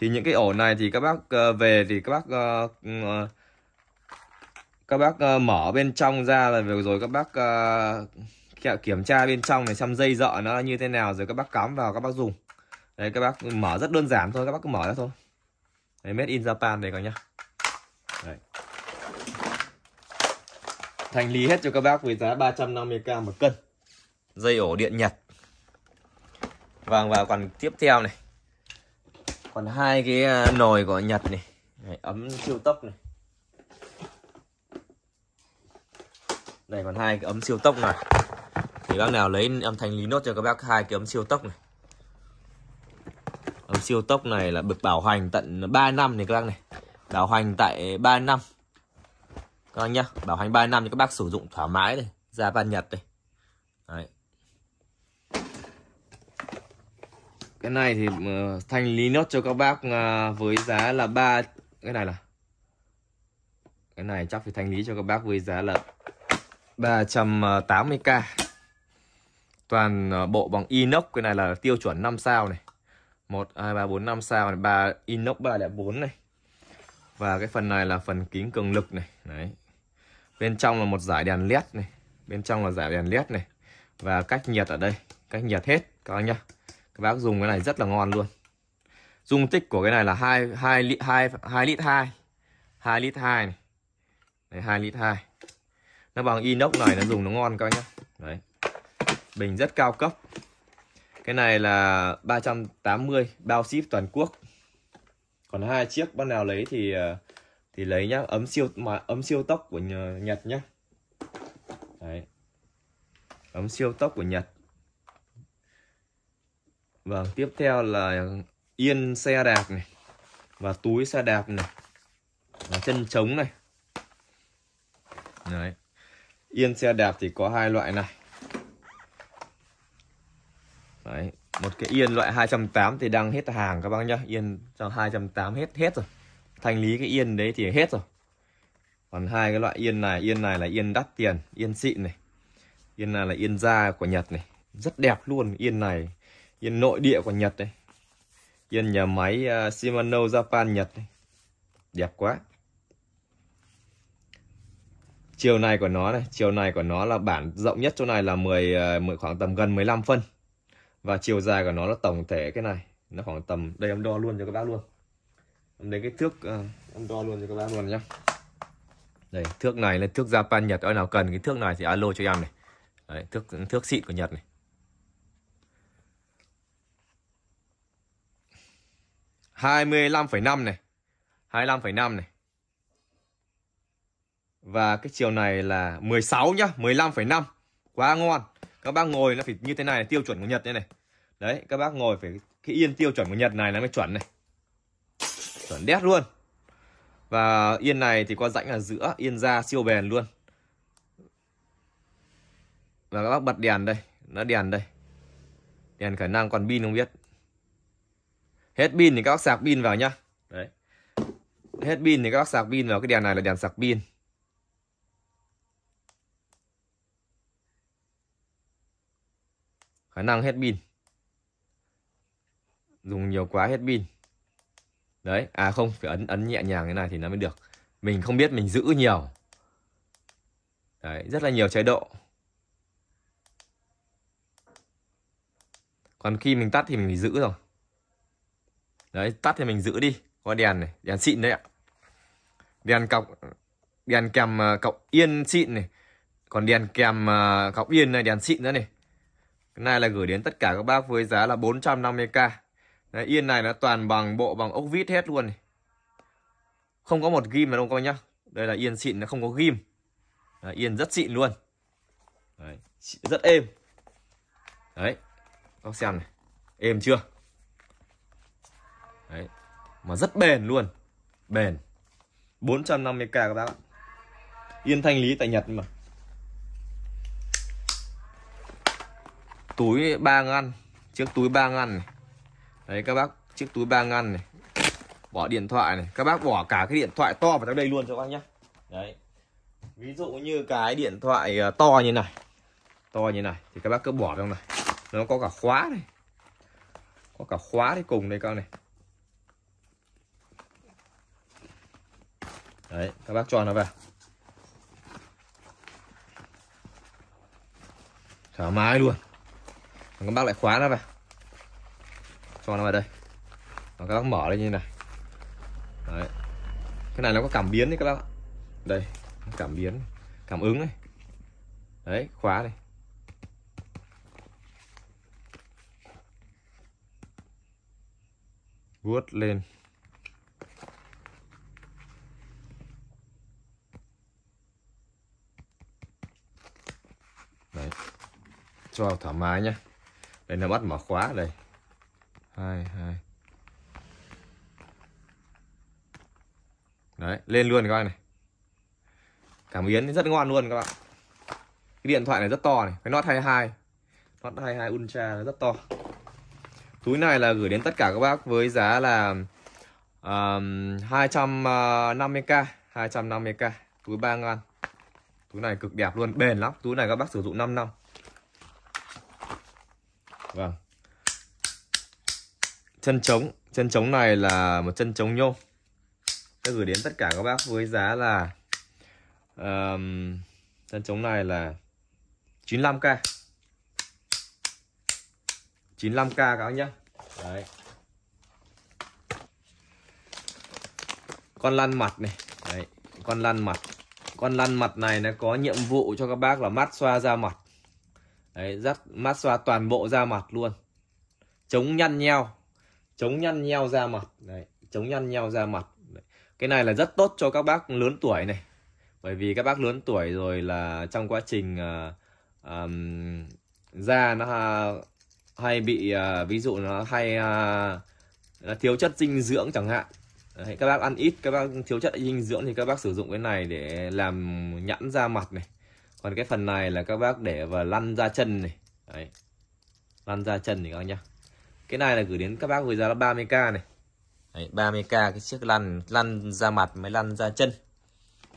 thì những cái ổ này thì các bác ờ, về thì các bác uh, uh, các bác uh, mở bên trong ra là vừa rồi các bác uh, kiểm tra bên trong này xem dây dợ nó như thế nào rồi các bác cắm vào các bác dùng đấy các bác mở rất đơn giản thôi các bác cứ mở ra thôi đấy made in Japan đây các nhá thành lý hết cho các bác với giá 350k một cân dây ổ điện nhật vâng và còn tiếp theo này còn hai cái ờ, nồi của nhật này đấy, ấm siêu tốc này Đây còn hai cái ấm siêu tốc này. Thì bác nào lấy âm thanh lý nốt cho các bác hai cái ấm siêu tốc này. Ấm siêu tốc này là được bảo hành tận 3 năm này các bác này. Bảo hành tại 3 năm. Các anh nhá, bảo hành 3 năm cho các bác sử dụng thoải mái này, ra ban Nhật đây Đấy. Cái này thì ờ, thanh lý nốt cho các bác ờ, với giá là 3 cái này là cái này chắc phải thanh lý cho các bác với giá là 380k Toàn ờ, bộ bằng inox Cái này là tiêu chuẩn 5 sao này 1, 2, 3, 4, 5 sao này 3, Inox 304 này Và cái phần này là phần kính cường lực này Đấy Bên trong là một giải đèn led này Bên trong là giải đèn led này Và cách nhiệt ở đây Cách nhiệt hết các anh nhá Các bác dùng cái này rất là ngon luôn Dung tích của cái này là 2, 2, 2, 2 lít 2 2 lít 2 này Đấy 2 lít 2 nó bằng inox này nó dùng nó ngon các anh nhá đấy bình rất cao cấp cái này là 380 bao ship toàn quốc còn hai chiếc bác nào lấy thì ờ, thì lấy nhá ấm siêu mà ấm siêu tốc của Nhật nhá đấy ấm siêu tốc của Nhật vâng tiếp theo là yên xe đạp này và túi xe đạp này và chân trống này đấy Yên xe đẹp thì có hai loại này. Đấy, một cái yên loại 208 thì đang hết hàng các bác nhá. Yên cho 208 hết hết rồi. Thanh lý cái yên đấy thì hết rồi. Còn hai cái loại yên này, yên này là yên đắt tiền, yên xịn này. Yên này là yên da của Nhật này, rất đẹp luôn yên này. Yên nội địa của Nhật này. Yên nhà máy uh, Shimano Japan Nhật này. Đẹp quá chiều này của nó này chiều này của nó là bản rộng nhất chỗ này là 10, 10 ờ, khoảng tầm gần 15 phân và chiều dài của nó là tổng thể cái này nó khoảng tầm đây em đo luôn cho các bác luôn em lấy cái thước ờ, em đo luôn cho các bác luôn nhé đây thước này là thước Japan Nhật ai nào cần cái thước này thì alo cho em này Đấy, thước thước xịn của Nhật này hai mươi lăm phẩy năm này hai mươi lăm phẩy năm này và cái chiều này là 16 nhá, 15,5. Quá ngon. Các bác ngồi nó phải như thế này, tiêu chuẩn của Nhật đây này. Đấy, các bác ngồi phải cái yên tiêu chuẩn của Nhật này nó mới chuẩn này. Chuẩn đét luôn. Và yên này thì có rãnh ở giữa, yên da siêu bền luôn. Và các bác bật đèn đây, nó đèn đây. Đèn khả năng còn pin không biết. Hết pin thì các bác sạc pin vào nhá. Đấy. Hết pin thì các bác sạc pin vào cái đèn này là đèn sạc pin. khả năng hết pin dùng nhiều quá hết pin đấy à không phải ấn ấn nhẹ nhàng thế này thì nó mới được mình không biết mình giữ nhiều đấy rất là nhiều chế độ còn khi mình tắt thì mình giữ rồi đấy tắt thì mình giữ đi có đèn này đèn xịn đấy ạ đèn cọc đèn kèm à, cọc yên xịn này còn đèn kèm à, cọc yên này đèn xịn nữa này cái này là gửi đến tất cả các bác với giá là 450k. Đấy, yên này nó toàn bằng bộ bằng ốc vít hết luôn này. Không có một ghim nào đâu các bác nhá. Đây là yên xịn nó không có ghim. Đấy, yên rất xịn luôn. Đấy, rất êm. Đấy. Các xem này. Êm chưa? Đấy. Mà rất bền luôn. Bền. 450k các bác ạ. Yên thanh lý tại Nhật mà. túi ba ngăn chiếc túi ba ngăn này. đấy các bác chiếc túi ba ngăn này bỏ điện thoại này các bác bỏ cả cái điện thoại to vào trong đây luôn cho các bác nhé đấy ví dụ như cái điện thoại ờ, to như này to như này thì các bác cứ bỏ trong này nó có cả khóa này có cả khóa đi cùng đây các này đấy các bác cho nó vào thoải mái luôn và các bác lại khóa nó vào cho nó vào đây và các bác mở lên như này đấy cái này nó có cảm biến đấy các bác ạ đây cảm biến cảm ứng này đấy khóa này vuốt lên đấy cho thoải mái nhé đây là bắt mở khóa đây hai hai đấy lên luôn các bạn này cảm biến rất ngon luôn các bạn cái điện thoại này rất to này cái nốt 22 nốt 22 ultra nó rất to túi này là gửi đến tất cả các bác với giá là uh, 250k 250k túi ba ngàn túi này cực đẹp luôn bền lắm túi này các bác sử dụng 5 năm Vâng. Chân trống, chân trống này là một chân trống nhôm. Tôi gửi đến tất cả các bác với giá là um, chân trống này là 95k. 95k các bác nhá. Đấy. Con lăn mặt này, đấy, con lăn mặt. Con lăn mặt này nó có nhiệm vụ cho các bác là mát xoa da mặt Đấy, dắt massage toàn bộ da mặt luôn chống nhăn nheo chống nhăn nheo da mặt Đấy, chống nhăn nheo da mặt Đấy. cái này là rất tốt cho các bác lớn tuổi này bởi vì các bác lớn tuổi rồi là trong quá trình uh, um, da nó uh, hay bị uh, ví dụ nó hay uh, nó thiếu chất dinh dưỡng chẳng hạn Đấy, các bác ăn ít các bác thiếu chất dinh dưỡng thì các bác sử dụng cái này để làm nhẵn da mặt này còn cái phần này là các bác để vào lăn ra chân này Đấy. lăn ra chân thì các bác nhá cái này là gửi đến các bác với giá là 30k này ba mươi k cái chiếc lăn lăn ra mặt mới lăn ra chân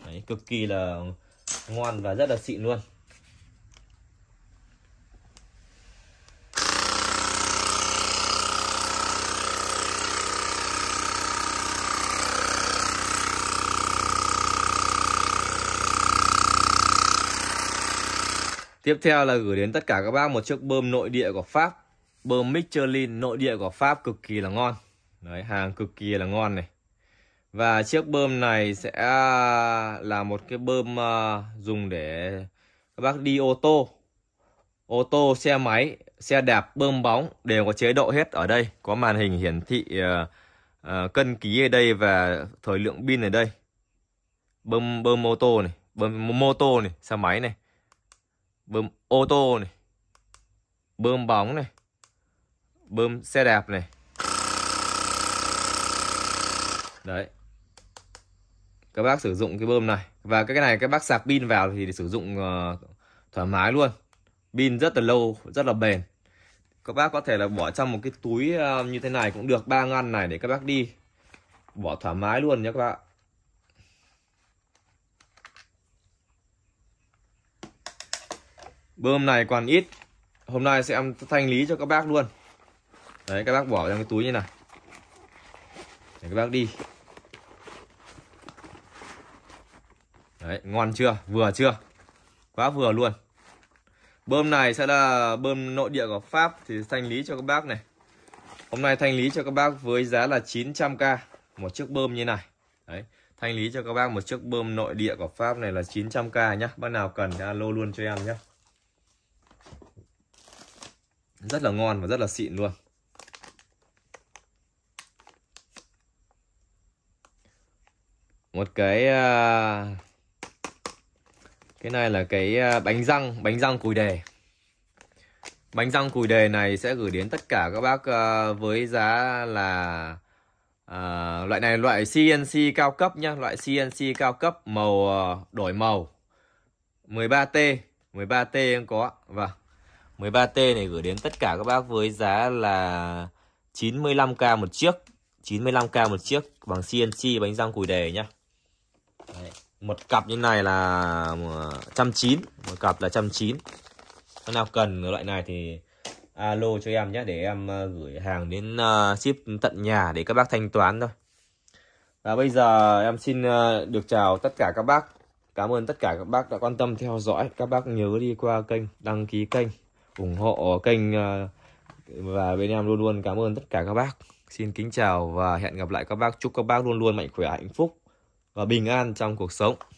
Đấy, cực kỳ là ngon và rất là xịn luôn Tiếp theo là gửi đến tất cả các bác một chiếc bơm nội địa của Pháp. Bơm Michelin nội địa của Pháp cực kỳ là ngon. Đấy, hàng cực kỳ là ngon này. Và chiếc bơm này sẽ à, là một cái bơm à, dùng để các bác đi ô tô. Ô tô, xe máy, xe đạp, bơm bóng đều có chế độ hết ở đây. Có màn hình hiển thị à, cân ký ở đây và thời lượng pin ở đây. Bơm bơm ô tô này, bơm mô tô này, xe máy này bơm ô tô này bơm bóng này bơm xe đạp này đấy các bác sử dụng cái bơm này và cái này các bác sạc pin vào thì để sử dụng ờ, thoải mái luôn pin rất là lâu rất là bền các bác có thể là bỏ trong một cái túi ờ, như thế này cũng được ba ngăn này để các bác đi bỏ thoải mái luôn nhé các bạn bơm này còn ít hôm nay sẽ em thanh lý cho các bác luôn đấy các bác bỏ trong cái túi như này để các bác đi đấy ngon chưa vừa chưa quá vừa luôn bơm này sẽ là bơm nội địa của Pháp thì thanh lý cho các bác này hôm nay thanh lý cho các bác với giá là 900k một chiếc bơm như này đấy thanh lý cho các bác một chiếc bơm nội địa của Pháp này là 900k nhá bác nào cần alo luôn cho em nhé rất là ngon và rất là xịn luôn. Một cái à, cái này là cái à, bánh răng, bánh răng cùi đề. Bánh răng cùi đề này sẽ gửi đến tất cả các bác à, với giá là à, loại này loại CNC cao cấp nhá, loại CNC cao cấp màu đổi màu 13T, 13T em có. Vâng. 13T này gửi đến tất cả các bác với giá là 95k một chiếc 95k một chiếc bằng CNC bánh răng cùi đề nhá Đấy. một cặp như này là 190 một cặp là 190 các nào cần loại này thì alo cho em nhé để em ờ, gửi hàng đến ờ, ship tận nhà để các bác thanh toán thôi và bây giờ em xin ờ, được chào tất cả các bác Cảm ơn tất cả các bác đã quan tâm theo dõi. Các bác nhớ đi qua kênh, đăng ký kênh ủng hộ kênh ờ, và bên em luôn luôn cảm ơn tất cả các bác xin kính chào và hẹn gặp lại các bác chúc các bác luôn luôn mạnh khỏe hạnh phúc và bình an trong cuộc sống